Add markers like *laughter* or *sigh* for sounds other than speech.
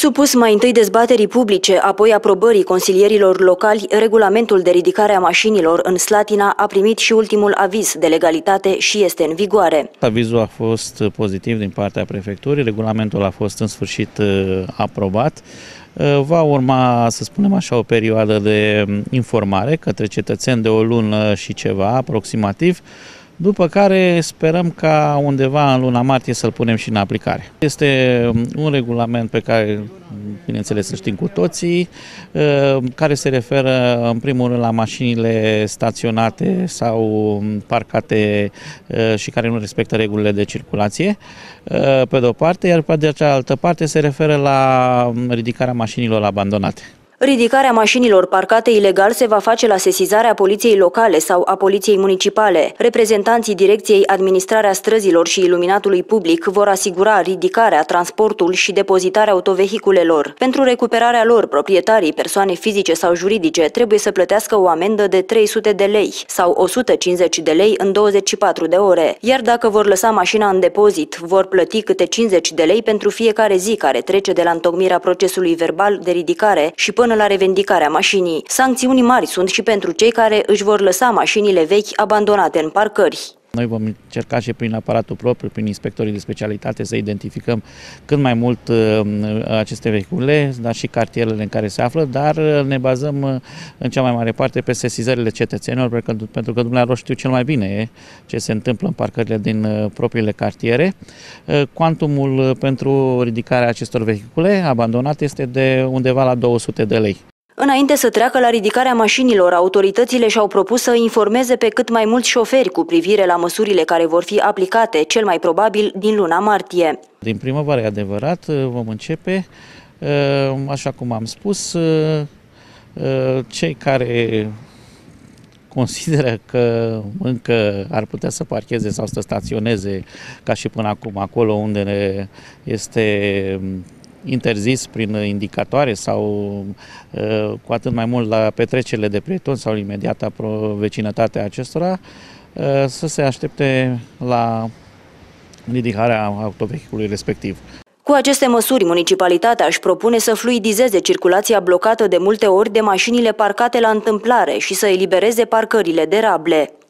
Supus mai întâi dezbaterii publice, apoi aprobării consilierilor locali, regulamentul de ridicare a mașinilor în Slatina a primit și ultimul aviz de legalitate și este în vigoare. Avizul a fost pozitiv din partea prefecturii, regulamentul a fost în sfârșit uh, aprobat. Uh, va urma, să spunem așa, o perioadă de mm, informare către cetățeni de o lună și ceva aproximativ, după care sperăm ca undeva în luna martie să-l punem și în aplicare. Este um, un regulament pe care, bineînțeles, să știm cu toții, uh, care se referă în primul rând la mașinile staționate sau um, parcate uh, și care nu respectă regulile de circulație, uh, pe de o parte, iar pe de cealaltă parte se referă la um, ridicarea mașinilor abandonate. Ridicarea mașinilor parcate ilegal se va face la sesizarea poliției locale sau a poliției municipale. Reprezentanții Direcției Administrarea Străzilor și Iluminatului Public vor asigura ridicarea, transportul și depozitarea autovehiculelor. Pentru recuperarea lor, proprietarii, persoane fizice sau juridice, trebuie să plătească o amendă de 300 de lei sau 150 de lei în 24 de ore. Iar dacă vor lăsa mașina în depozit, vor plăti câte 50 de lei pentru fiecare zi care trece de la întocmirea procesului verbal de ridicare și până până la revendicarea mașinii. Sancțiuni mari sunt și pentru cei care își vor lăsa mașinile vechi abandonate în parcări. Noi vom încerca și prin aparatul propriu, prin inspectorii de specialitate, să identificăm cât mai mult uh, aceste vehicule, dar și cartierele în care se află, dar uh, ne bazăm uh, în cea mai mare parte pe sesizările cetățenilor, pentru că, dumneavoastră știu cel mai bine eh, ce se întâmplă în parcările din propriile cartiere. Quantumul pentru ridicarea acestor vehicule abandonate este de undeva la 200 de lei. Înainte să treacă la ridicarea mașinilor, autoritățile și-au propus să informeze pe cât mai mulți șoferi cu privire la măsurile care vor fi aplicate, cel mai probabil din luna martie. Din primăvară, adevărat, uh, vom începe, uh, așa cum am spus, uh, cei care *laughs* consideră că încă ar putea să parcheze sau să staționeze ca și până acum acolo unde este um, interzis prin indicatoare sau ă, cu atât mai mult la petrecerile de prieteni sau imediat apro vecinătatea acestora, ă, să se aștepte la ridicarea autovehicului respectiv. Cu aceste măsuri, municipalitatea își propune să fluidizeze circulația blocată de multe ori de mașinile parcate la întâmplare și să elibereze parcările de rable.